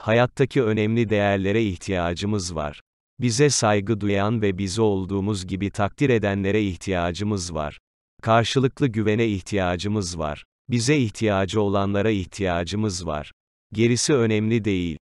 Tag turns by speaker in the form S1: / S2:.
S1: Hayattaki önemli değerlere ihtiyacımız var. Bize saygı duyan ve bizi olduğumuz gibi takdir edenlere ihtiyacımız var. Karşılıklı güvene ihtiyacımız var. Bize ihtiyacı olanlara ihtiyacımız var. Gerisi önemli değil.